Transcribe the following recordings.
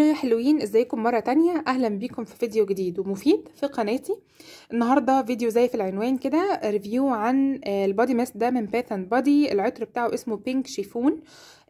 يا حلوين ازيكم مره تانية اهلا بيكم في فيديو جديد ومفيد في قناتي النهارده فيديو زي في العنوان كده ريفيو عن آه، البادي ماسك ده من باث اند بادي العطر بتاعه اسمه بينك شيفون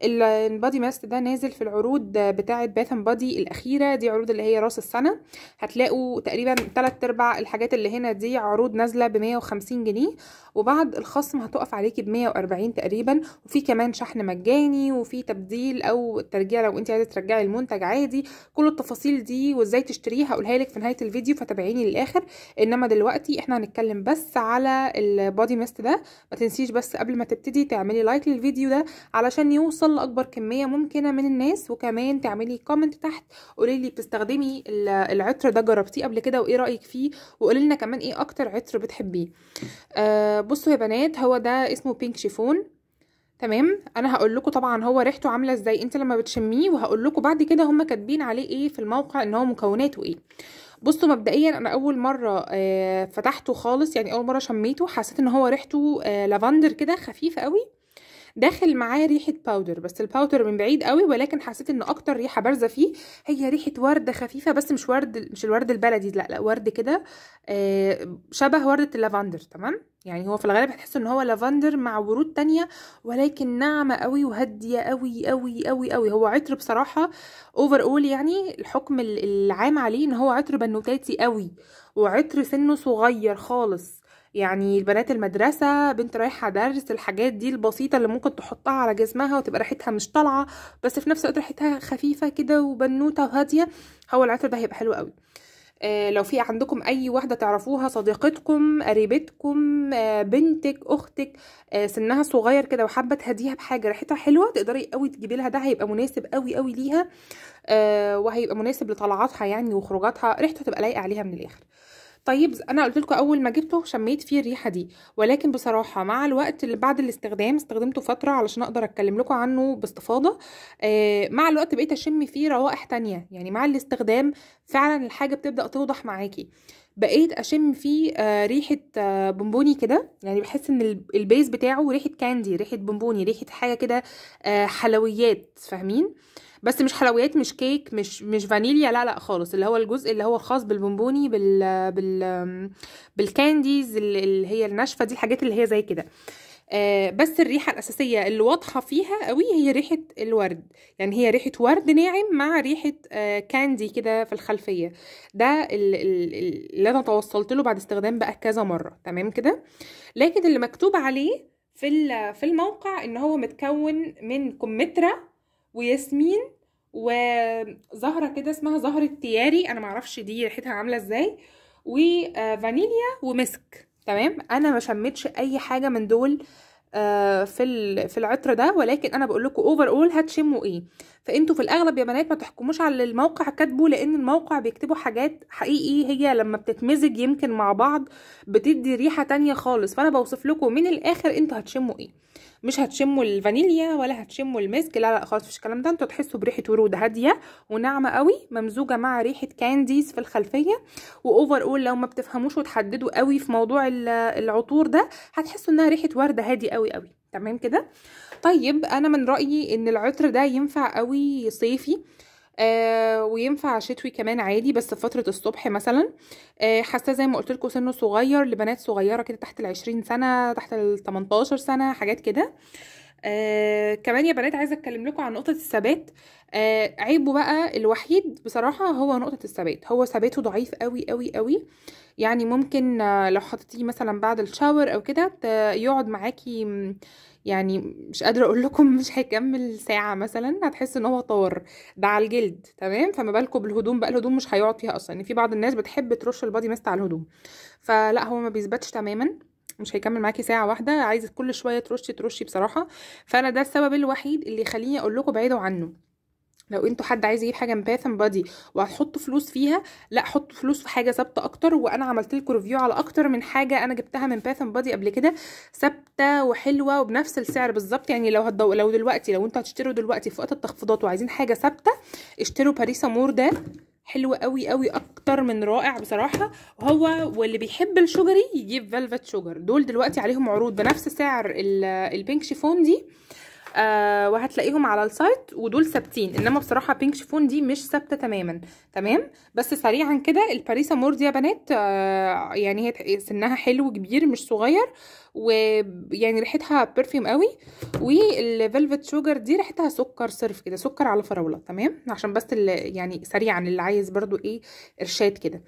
البادي ماست ده نازل في العروض بتاعه باث بادي الاخيره دي عروض اللي هي راس السنه هتلاقوا تقريبا تلات ارباع الحاجات اللي هنا دي عروض نازله ب 150 جنيه وبعد الخصم هتقف عليكي ب 140 تقريبا وفي كمان شحن مجاني وفي تبديل او ترجيع لو انت عايزه ترجعي المنتج عادي كل التفاصيل دي وازاي تشتريه هقولها لك في نهايه الفيديو فتابعيني للاخر انما دلوقتي احنا هنتكلم بس على البادي ميست ده ما تنسيش بس قبل ما تبتدي تعملي لايك للفيديو ده علشان يوصل توصل لاكبر كميه ممكنه من الناس وكمان تعملي كومنت تحت قولي لي بتستخدمي العطر ده جربتيه قبل كده وايه رايك فيه وقولي لنا كمان ايه اكتر عطر بتحبيه آه بصوا يا بنات هو ده اسمه بينك شيفون تمام انا هقول لكم طبعا هو ريحته عامله ازاي انت لما بتشميه وهقول لكم بعد كده هم كاتبين عليه ايه في الموقع ان هو مكوناته ايه بصوا مبدئيا انا اول مره آه فتحته خالص يعني اول مره شميته حسيت ان هو ريحته آه لافندر كده خفيفه قوي داخل معاه ريحه باودر بس الباودر من بعيد قوي ولكن حسيت ان اكتر ريحه بارزه فيه هي ريحه ورده خفيفه بس مش ورد مش الورد البلدي لا لا ورد كده آه شبه ورده اللافندر تمام يعني هو في الغالب هتحس ان هو لافندر مع ورود تانية ولكن ناعمه قوي وهاديه قوي قوي قوي قوي هو عطر بصراحه اوفر اول يعني الحكم العام عليه ان هو عطر بنوتاتي قوي وعطر سنه صغير خالص يعني البنات المدرسة بنت رايحة درس الحاجات دي البسيطة اللي ممكن تحطها على جسمها وتبقى ريحتها مش طالعة بس في نفس الوقت ريحتها خفيفة كده وبنوتة وهادية هو العطر ده هيبقى حلو قوي آه لو في عندكم اي واحده تعرفوها صديقتكم قريبتكم آه بنتك اختك آه سنها صغير كده وحابه تهديها بحاجه ريحتها حلوه تقدري قوي تجيبي لها ده هيبقى مناسب قوي قوي ليها آه، وهيبقى مناسب لطلعاتها يعني وخروجاتها ريحته تبقى لايقه عليها من الاخر طيب انا قلت لكم اول ما جبته شميت فيه الريحه دي ولكن بصراحه مع الوقت اللي بعد الاستخدام استخدمته فتره علشان اقدر اتكلم لكم عنه باستفاضه آه مع الوقت بقيت اشم فيه روائح تانية يعني مع الاستخدام فعلا الحاجه بتبدا توضح معاكي بقيت اشم فيه آه ريحه آه بونبوني كده يعني بحس ان البيز بتاعه ريحه كاندي ريحه بونبوني ريحه حاجه كده آه حلويات فاهمين آه بس مش حلويات مش كيك مش مش فانيليا لا لا خالص اللي هو الجزء اللي هو الخاص بالبونبوني بال بال بالكانديز اللي هي الناشفه دي الحاجات اللي هي زي كده آه، بس الريحه الاساسيه اللي واضحه فيها قوي هي ريحه الورد يعني هي ريحه ورد ناعم مع ريحه آه، كاندي كده في الخلفيه ده اللي انا توصلت له بعد استخدام بقى كذا مره تمام كده لكن اللي مكتوب عليه في في الموقع ان هو متكون من كمثرى وياسمين وزهره كده اسمها زهره تياري انا معرفش دي ريحتها عامله ازاي وفانيليا ومسك تمام انا ما شمتش اي حاجه من دول آه، في في العطر ده ولكن انا بقول لكم اوفر اول هتشموا ايه فانتوا في الاغلب يا بنات ما تحكموش على الموقع كاتبه لان الموقع بيكتبوا حاجات حقيقي هي لما بتتمزج يمكن مع بعض بتدي ريحه تانية خالص فانا بوصف لكم من الاخر انتوا هتشموا ايه مش هتشموا الفانيليا ولا هتشموا المسك لا لا خالص مفيش الكلام ده انتوا تحسوا بريحه ورود هاديه وناعمه قوي ممزوجه مع ريحه كانديز في الخلفيه واوفر اول لو ما بتفهموش وتحددوا قوي في موضوع العطور ده هتحسوا انها ريحه ورده هادي قوي قوي تمام كده طيب انا من رايي ان العطر ده ينفع قوي صيفي آه وينفع شتوي كمان عادي بس في فترة الصبح مثلا آه حاسة زي ما قلت لكم سنه صغير لبنات صغيرة كده تحت العشرين سنة تحت التمنتاشر سنة حاجات كده آه كمان يا بنات عايزه اتكلم لكم عن نقطه الثبات آه عيبه بقى الوحيد بصراحه هو نقطه الثبات هو ثباته ضعيف قوي قوي قوي يعني ممكن آه لو حطيتيه مثلا بعد الشاور او كده يقعد معاكي يعني مش قادره اقول لكم مش هيكمل ساعه مثلا هتحس ان هو طار ده على الجلد تمام فما بالكم بالهدوم بقى الهدوم مش هيقعد فيها اصلا يعني في بعض الناس بتحب ترش البادي ميست على الهدوم فلا هو ما بيثبتش تماما مش هيكمل معاكي ساعه واحده عايزه كل شويه ترشي ترشي بصراحه فانا ده السبب الوحيد اللي يخليني اقول لكم بعيدوا عنه لو انتوا حد عايز يجيب حاجه من باث اند بادي وهتحطوا فلوس فيها لا حطوا فلوس في حاجه ثابته اكتر وانا عملت لكم ريفيو على اكتر من حاجه انا جبتها من باث اند بادي قبل كده ثابته وحلوه وبنفس السعر بالظبط يعني لو هتدو لو دلوقتي لو انتوا هتشتروا دلوقتي في وقت التخفيضات وعايزين حاجه ثابته اشتروا باريسا مور ده حلو قوي قوي اكتر من رائع بصراحه هو واللي بيحب الشجري يجيب فلفت شجر دول دلوقتي عليهم عروض بنفس سعر البينك شيفون دي آه، وهتلاقيهم على السايت ودول ثابتين انما بصراحه بينك شيفون دي مش ثابته تماما تمام بس سريعا كده الباريسا مور دي يا بنات آه، يعني هي سنها حلو كبير مش صغير ويعني ريحتها برفيوم قوي والفلفت شوجر دي ريحتها سكر صرف كده سكر على فراوله تمام عشان بس يعني سريعا اللي عايز برضو ايه ارشاد كده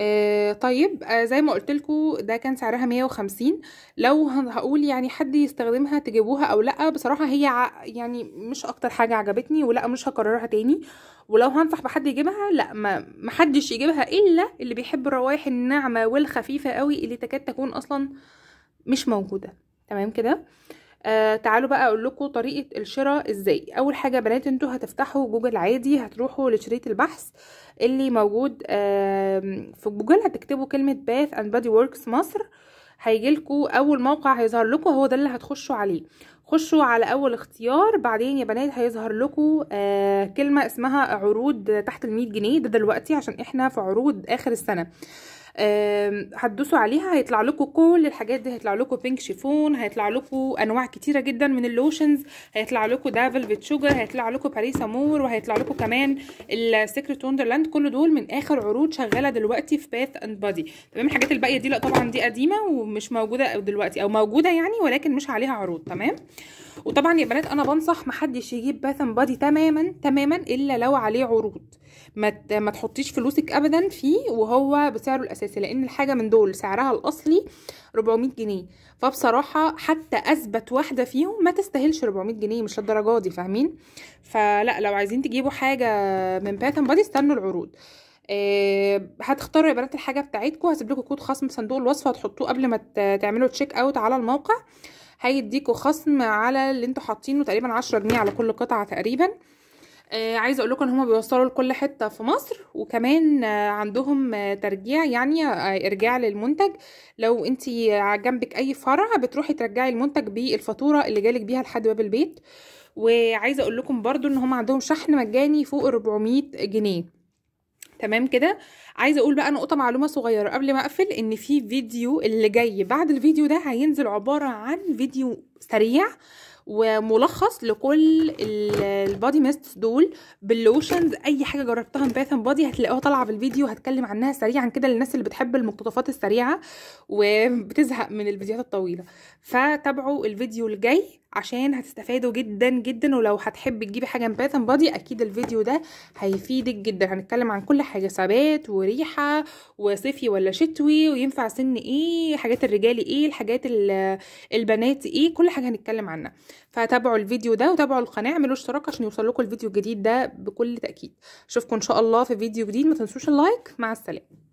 آه، طيب آه، زي ما قلت لكم ده كان سعرها 150 لو هقول يعني حد يستخدمها تجيبوها او لا بصراحه هي يعني مش اكتر حاجه عجبتني ولا مش هكررها تاني ولو هنصح بحد يجيبها لا ما محدش يجيبها الا اللي بيحب الروايح الناعمه والخفيفه قوي اللي تكاد تكون اصلا مش موجوده تمام كده آه آه تعالوا بقى اقول لكم طريقه الشراء ازاي اول حاجه بنات انتوا هتفتحوا جوجل عادي هتروحوا لشريط البحث اللي موجود آه في جوجل هتكتبوا كلمه باث اند بادي وركس مصر لكم اول موقع هيظهر لكم هو ده اللي هتخشوا عليه خشوا على اول اختيار بعدين يا بنات هيظهر لكم آه كلمه اسمها عروض تحت ال 100 جنيه ده دلوقتي عشان احنا في عروض اخر السنه هتدوسوا عليها هيطلع لكم كل الحاجات دي هيطلع لكم بينك شيفون هيطلع لكم انواع كتيره جدا من اللوشنز هيطلع لكم دافل فيت شوجر هيطلع لكم باريس امور وهيطلع لكم كمان السيكريت وندرلاند كل دول من اخر عروض شغاله دلوقتي في باث اند بادي تمام الحاجات الباقيه دي لا طبعا دي قديمه ومش موجوده دلوقتي او موجوده يعني ولكن مش عليها عروض تمام وطبعا يا بنات انا بنصح محدش يجيب باث اند بادي تماما تماما الا لو عليه عروض ما ما تحطيش فلوسك ابدا فيه وهو بسعره الاساسي لان الحاجه من دول سعرها الاصلي 400 جنيه فبصراحه حتى اثبت واحده فيهم ما تستاهلش 400 جنيه مش للدرجه دي فاهمين فلا لو عايزين تجيبوا حاجه من باتن بادي استنوا العروض أه هتختاروا يا بنات الحاجه بتاعتكم هسيب لكم كود خصم في صندوق الوصف هتحطوه قبل ما تعملوا تشيك اوت على الموقع هيديكوا خصم على اللي انتوا حاطينه تقريبا 10 جنيه على كل قطعه تقريبا آه عايزه اقول لكم ان هم بيوصلوا لكل حته في مصر وكمان آه عندهم آه ترجيع يعني آه ارجاع للمنتج لو انت جنبك اي فرع بتروحي ترجعي المنتج بالفاتوره اللي جالك بيها لحد باب البيت وعايزه اقول لكم برضو ان هم عندهم شحن مجاني فوق 400 جنيه تمام كده عايزه اقول بقى نقطه معلومه صغيره قبل ما اقفل ان في فيديو اللي جاي بعد الفيديو ده هينزل عباره عن فيديو سريع وملخص لكل البادي ميست دول باللوشنز اي حاجه جربتها من باث بادي هتلاقوها طالعه في الفيديو هتكلم عنها سريعا كده للناس اللي بتحب المقتطفات السريعه وبتزهق من الفيديوهات الطويله فتابعوا الفيديو الجاي عشان هتستفادوا جدا جدا ولو هتحبي تجيبي حاجه من باتن بادي اكيد الفيديو ده هيفيدك جدا هنتكلم عن كل حاجه ثبات وريحه وصيفي ولا شتوي وينفع سن ايه حاجات الرجال ايه الحاجات البنات ايه كل حاجه هنتكلم عنها فتابعوا الفيديو ده وتابعوا القناه اعملوا اشتراك عشان يوصل لكم الفيديو الجديد ده بكل تاكيد اشوفكم ان شاء الله في فيديو جديد ما تنسوش اللايك مع السلامه